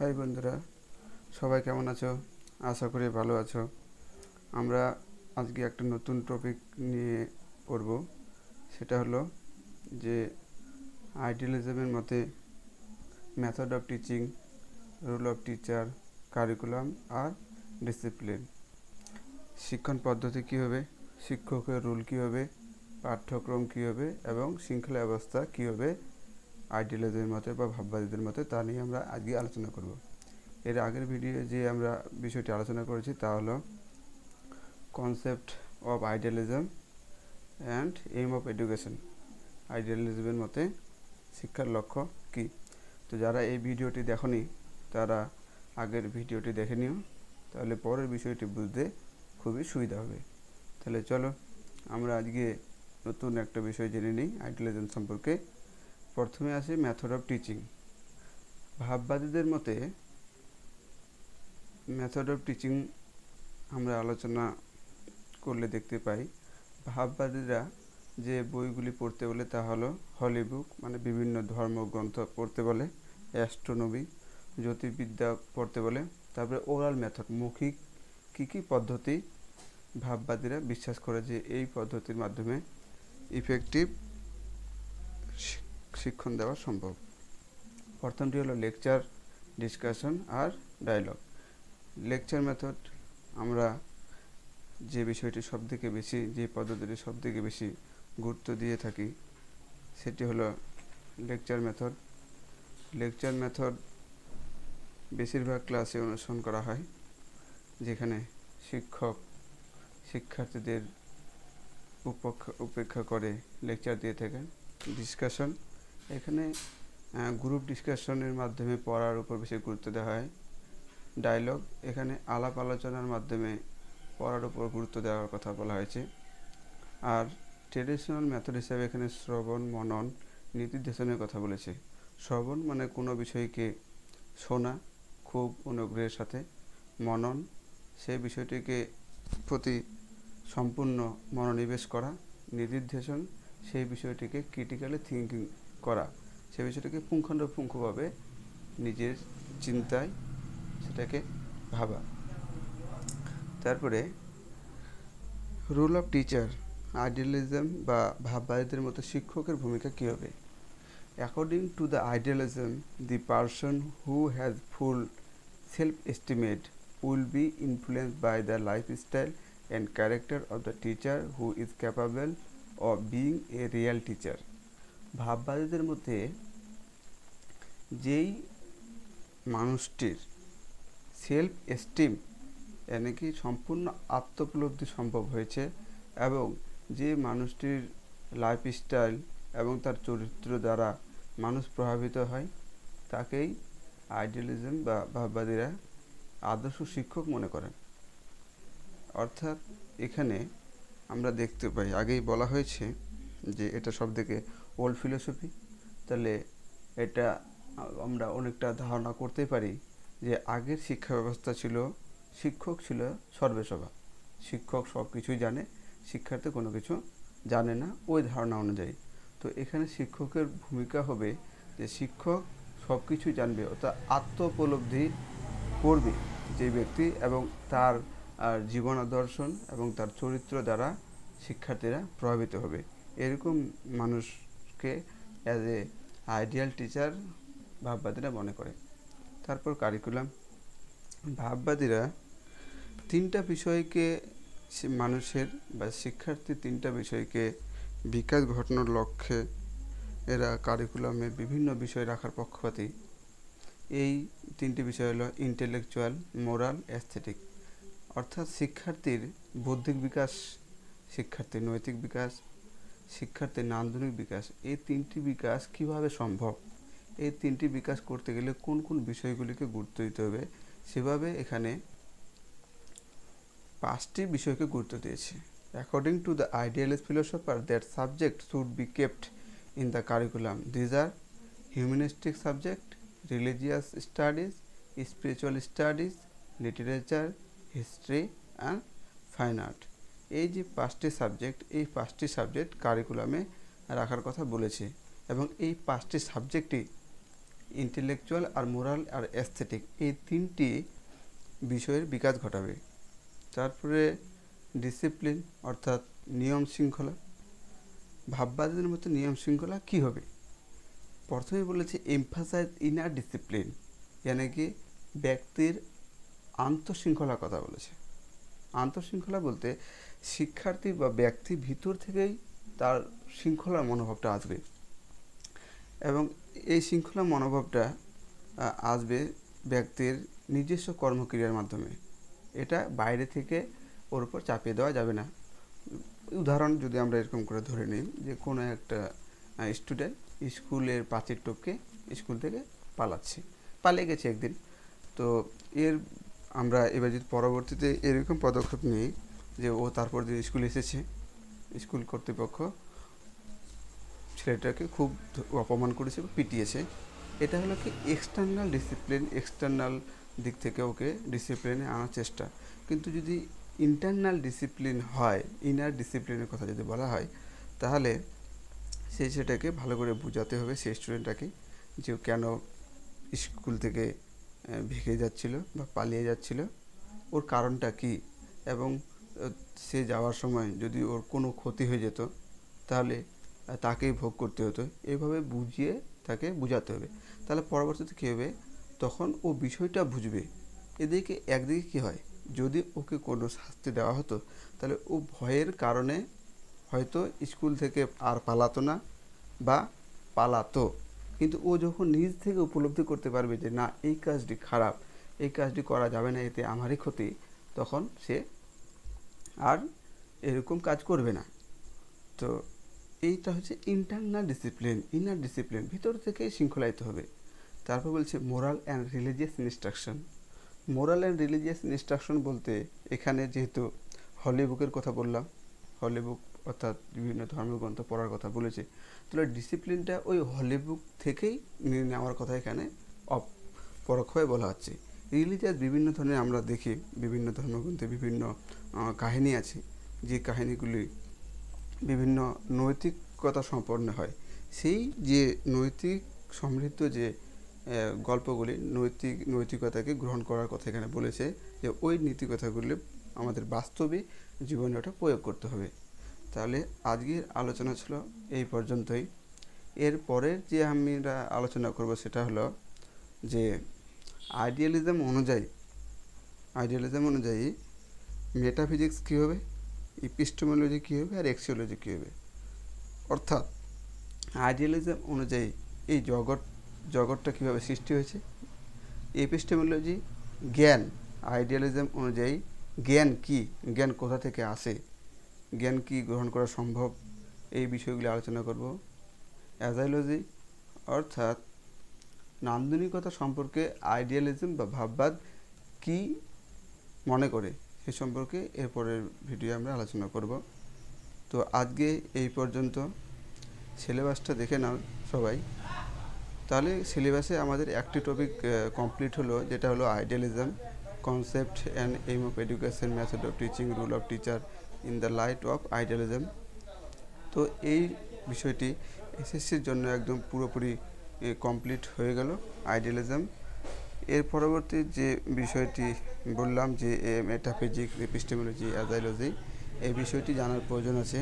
high বন্ধুরা সবাই কেমন আছো আশা করি ভালো আছো আমরা আজকে একটা নতুন টপিক নিয়ে পড়ব সেটা হলো যে আইডিয়ালিজমের মতে method of teaching role of teacher curriculum আর ডিসিপ্লিন শিক্ষণ পদ্ধতি কী হবে শিক্ষকের রুল কী হবে পাঠ্যক্রম কী হবে এবং শৃঙ্খলা ব্যবস্থা কী হবে আইডিয়ালজির মতে বা ভাববাদীদের মতে তা নিয়ে আমরা আজকে আলোচনা করব এর আগের ভিডিও যে আমরা বিষয়টি আলোচনা করেছি তা হলো concept of idealism and aim of education আইডিয়ালিজমের মতে শিক্ষার লক্ষ্য কি তো যারা এই ভিডিওটি দেখনি তারা আগের ভিডিওটি দেখে নিও তাহলে পরের বিষয়টি বুঝতে খুবই সুবিধা হবে তাহলে চলো আমরা আজকে নতুন একটা বিষয় জেনে নিই আইডিয়ালিজম সম্পর্কে প্রথমে আসি মেথড অফ টিচিং ভাববাদীদের মতে মেথড অফ টিচিং আমরা আলোচনা করলে দেখতে পাই ভাববাদীরা যে বইগুলি পড়তে বলে তা হলো হলি বুক মানে বিভিন্ন ধর্মগ্রন্থ পড়তে বলে অ্যাস্ট্রোনমি জ্যোতির্বিদ্যা পড়তে বলে তারপরে ওরাল মেথড মৌখিক কী কী পদ্ধতি ভাববাদীরা বিশ্বাস করে যে এই পদ্ধতির মাধ্যমে ইফেক্টিভ শিক্ষণ দেওয়া সম্ভব প্রথমটি হলো লেকচার ডিসকাশন আর ডায়লগ লেকচার মেথড আমরা যে বিষয়টি সবথেকে বেশি যে পদ্ধতিটি সবথেকে বেশি গুরুত্ব দিয়ে থাকি সেটি হলো লেকচার মেথড লেকচার মেথড বেশিরভাগ ক্লাসে অনুসরণ করা হয় যেখানে শিক্ষক শিক্ষার্থীদের উপেক্ষা করে লেকচার দিয়ে থাকেন ডিসকাশন এখানে গ্রুপ ডিসকাশনের মাধ্যমে পড়ার উপর বেশি গুরুত্ব দেওয়া হয় ডায়লগ এখানে আলাপ আলোচনার মাধ্যমে পড়ার উপর গুরুত্ব দেওয়ার কথা বলা হয়েছে আর ট্রেডিশনাল মেথড হিসাবে এখানে শ্রবণ মনন নির্দেশনের কথা বলেছে শ্রবণ মানে কোনো বিষয়কে শোনা খুব অনুগ্রহের সাথে মনন সে বিষয়টিকে প্রতি সম্পূর্ণ মনোনিবেশ করা নির্দেশন সেই বিষয়টিকে ক্রিটিক্যালি থিঙ্কিং করা সে বিষয়টাকে পুঙ্খানুপুঙ্খভাবে নিজের চিন্তায় সেটাকে ভাবা তারপরে রোল অফ টিচার আইডিয়ালিজম বা ভাববাদীদের মতো শিক্ষকের ভূমিকা কী হবে according to the idealism the person who has full self estimate will be influence by the lifestyle and character of the teacher who is capable of being a real teacher ভাববাদীদের মধ্যে যেই মানুষটির সেলফ এস্টিম নাকি সম্পূর্ণ আত্মপলব্ধি সম্ভব হয়েছে এবং যে মানুষটির লাইফস্টাইল এবং তার চরিত্র দ্বারা মানুষ প্রভাবিত হয় তাকেই আইডিয়ালিজম বা ভাববাদীরা আদর্শ শিক্ষক মনে করেন অর্থাৎ এখানে আমরা দেখতে পাই আগেই বলা হয়েছে যে এটা সব থেকে ওল্ড ফিলোসফি তাহলে এটা আমরা অনেকটা ধারণা করতে পারি যে আগের শিক্ষা ব্যবস্থা ছিল শিক্ষক ছিল সর্বেসভা শিক্ষক সব কিছুই জানে শিক্ষার্থী কোনো কিছু জানে না ওই ধারণা অনুযায়ী তো এখানে শিক্ষকের ভূমিকা হবে যে শিক্ষক সব কিছুই জানবে অর্থাৎ আত্মপলব্ধি করবে যে ব্যক্তি এবং তার জীবন দর্শন এবং তার চরিত্র দ্বারা শিক্ষার্থীরা প্রভাবিত হবে এরকম মানুষকে অ্যাজ এ আইডিয়াল টিচার ভাববাদীরা মনে করে তারপর কারিকুলাম ভাববাদীরা তিনটা বিষয়কে মানুষের বা শিক্ষার্থী তিনটা বিষয়কে বিকাশ ঘটানোর লক্ষ্যে এরা কারিকুলামে বিভিন্ন বিষয় রাখার পক্ষপাতি এই তিনটি বিষয় হলো ইন্টেলেকচুয়াল মোরাল অ্যাস্থেটিক অর্থাৎ শিক্ষার্থীর বৌদ্ধিক বিকাশ শিক্ষার্থীর নৈতিক বিকাশ শিক্ষার্থীর নান্দনিক বিকাশ এই তিনটি বিকাশ কিভাবে সম্ভব এই তিনটি বিকাশ করতে গেলে কোন কোন বিষয়গুলিকে গুরুত্ব দিতে হবে সেভাবে এখানে পাঁচটি বিষয়কে গুরুত্ব দিয়েছে according to the idealist philosopher that subject should be kept in the curriculum these are humanistic subject religious studies spiritual studies literature history and fine art এই যে পাঁচটি সাবজেক্ট এই পাঁচটি সাবজেক্ট কারিকুলামে রাখার কথা বলেছে এবং এই পাঁচটি সাবজেক্টই ইন্টেলেকচুয়াল আর মোরাল আর অ্যাস্থেটিক এই তিনটি বিষয়ের বিকাশ ঘটাবে তারপরে ডিসিপ্লিন অর্থাৎ নিয়ম শৃঙ্খলা ভাববাদীদের মতো নিয়ম শৃঙ্খলা কী হবে প্রথমে বলেছে এমফাসাইজ ইনার ডিসিপ্লিন যেন কি ব্যক্তির আন্তঃশৃঙ্খলার কথা বলেছে আন্তঃশৃঙ্খলা বলতে শিক্ষার্থী বা ব্যক্তি ভিতর থেকেই তার শৃঙ্খলার মনোভাবটা আসবে এবং এই শৃঙ্খলা মনোভাবটা আসবে ব্যক্তির নিজস্ব কর্মক্রিয়ার মাধ্যমে এটা বাইরে থেকে ওর উপর চাপিয়ে দেওয়া যাবে না উদাহরণ যদি আমরা এরকম করে ধরে নিই যে কোনো একটা স্টুডেন্ট স্কুলের পাঁচের টোপকে স্কুল থেকে পালাচ্ছে পালিয়ে গেছে একদিন তো এর আমরা এবার যদি পরবর্তীতে এরকম পদক্ষেপ নিই যে ও তারপর দিন স্কুল এসেছে স্কুল কর্তৃপক্ষ ছেলেটাকে খুব অপমান করেছে পিটিয়েছে এটা হলো কি এক্সটার্নাল ডিসিপ্লিন এক্সটার্নাল দিক থেকে ওকে ডিসিপ্লিনে আনার চেষ্টা কিন্তু যদি ইন্টারনাল ডিসিপ্লিন হয় ইনার ডিসিপ্লিনের কথা যদি বলা হয় তাহলে সে সেটাকে ভালো করে বোঝাতে হবে সেই স্টুডেন্টটাকে যে কেন স্কুল থেকে ভেঙে যাচ্ছিল বা পালিয়ে যাচ্ছিল ওর কারণটা কি এবং সে যাওয়ার সময় যদি ওর কোনো ক্ষতি হয়ে যেত তাহলে তাকেই ভোগ করতে হতো এভাবে বুঝিয়ে তাকে বুঝাতে হবে তাহলে পরবর্তীতে কী হবে তখন ও বিষয়টা বুঝবে এদিকে একদিকে কী হয় যদি ওকে কোনো শাস্তি দেওয়া হতো তাহলে ও ভয়ের কারণে হয়তো স্কুল থেকে আর পালাতো না বা পালাতো কিন্তু ও যখন নিজ থেকে উপলব্ধি করতে পারবে যে না এই কাজটি খারাপ এই কাজটি করা যাবে না এতে আমারই ক্ষতি তখন সে আর এরকম কাজ করবে না তো এইটা হচ্ছে ইন্টারনাল ডিসিপ্লিন ইনার ডিসিপ্লিন ভিতর থেকে শৃঙ্খলায়িত হবে তারপর বলছে moral and religious instruction moral and religious instruction বলতে এখানে যেহেতু হলি বুকের কথা বললাম হলি বুক অর্থাৎ বিভিন্ন ধর্মগ্রন্থ পড়ার কথা বলেছে তাহলে ডিসিপ্লিনটা ওই হলি বুক থেকেই নেওয়ার কথা এখানে অপ পরোক্ষভাবে বলা হচ্ছে রিলিজিয়াস বিভিন্ন ধরনের আমরা দেখি বিভিন্ন ধর্মগ্রন্থে বিভিন্ন কাহিনী আছে যে কাহিনীগুলি বিভিন্ন নৈতিকতা সম্পন্ন হয় সেই যে নৈতিক সমৃদ্ধ যে গল্পগুলি নৈতিক নৈতিকতাকে গ্রহণ করার কথা এখানে বলেছে যে ওই নীতিকথাগুলি আমাদের বাস্তবে জীবনে ওটা প্রয়োগ করতে হবে তাহলে আজকের আলোচনা ছিল এই পর্যন্তই এর পরের যে আমরা আলোচনা করব সেটা হলো যে আইডিয়ালিজম অনুযায়ী আইডিয়ালিজম অনুযায়ী মেটাফিজিক্স কী হবে ইপিস্টোমোলজি কী হবে আর এক্সিওলজি কী হবে অর্থাৎ আইডিয়ালিজম অনুযায়ী এই জগৎ জগৎটা কীভাবে সৃষ্টি হয়েছে এপিস্টেমোলজি জ্ঞান আইডিয়ালিজম অনুযায়ী জ্ঞান কি জ্ঞান কোথা থেকে আসে জ্ঞান কি গ্রহণ করা সম্ভব এই বিষয়গুলি আলোচনা করব অ্যাজাইলজি অর্থাৎ নান্দনিকতা সম্পর্কে আইডিয়ালিজম বা ভাববাদ কি মনে করে সে সম্পর্কে এরপরের ভিডিও আমরা আলোচনা করব তো আজকে এই পর্যন্ত সিলেবাসটা দেখে নাও সবাই তাহলে সিলেবাসে আমাদের একটি টপিক কমপ্লিট হলো যেটা হলো idealism concept and aim of education method of teaching rule of teacher in the light of idealism তো এই বিষয়টি এসএসসির জন্য একদম পুরোপুরি কমপ্লিট হয়ে গেল আইডিয়ালিজম এর পরবর্তী যে বিষয়টি বললাম যে মেটাফিজিক্স এপিস্টেমোলজি অ্যাজাইলজি এই বিষয়টি জানার প্রয়োজন আছে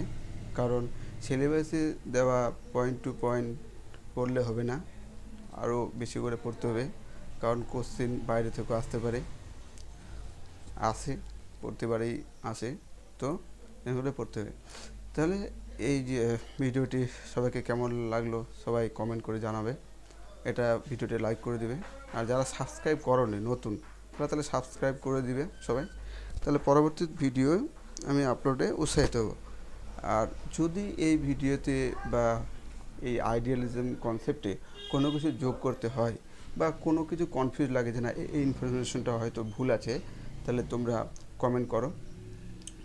কারণ সিলেবাসে দেওয়া পয়েন্ট টু পয়েন্ট পড়লে হবে না আরও বেশি করে পড়তে হবে কারণ কোশ্চেন বাইরে থেকে আসতে পারে আসে পড়তে পারেই আসে তো এগুলো পড়তে হবে তাহলে এই যে ভিডিওটি সবাইকে কেমন লাগলো সবাই কমেন্ট করে জানাবে এটা ভিডিওটি লাইক করে দিবে আর যারা সাবস্ক্রাইব করনি নতুন তারা তাহলে সাবস্ক্রাইব করে দিবে সবাই তাহলে পরবর্তী ভিডিও আমি আপলোডে উৎসাহিত হব আর যদি এই ভিডিওতে বা এই আইডিয়ালিজম কনসেপ্টে কোনো কিছু যোগ করতে হয় বা কোনো কিছু কনফিউজ লাগে যে না এই ইনফরমেশনটা হয়তো ভুল আছে তাহলে তোমরা কমেন্ট করো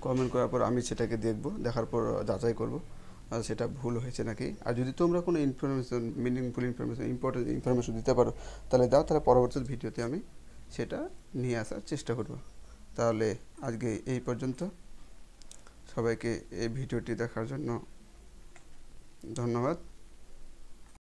কমেন্ট করার পর আমি সেটাকে দেখব দেখার পর যাচাই করব সেটা ভুল হয়েছে নাকি আর যদি তোমরা কোনো information meaningful information important information দিতে পারো তাহলে দাও তাহলে পরবর্তী ভিডিওতে আমি সেটা নিয়ে আসার চেষ্টা করব তাহলে আজকে এই পর্যন্ত সবাইকে এই ভিডিওটি দেখার জন্য ধন্যবাদ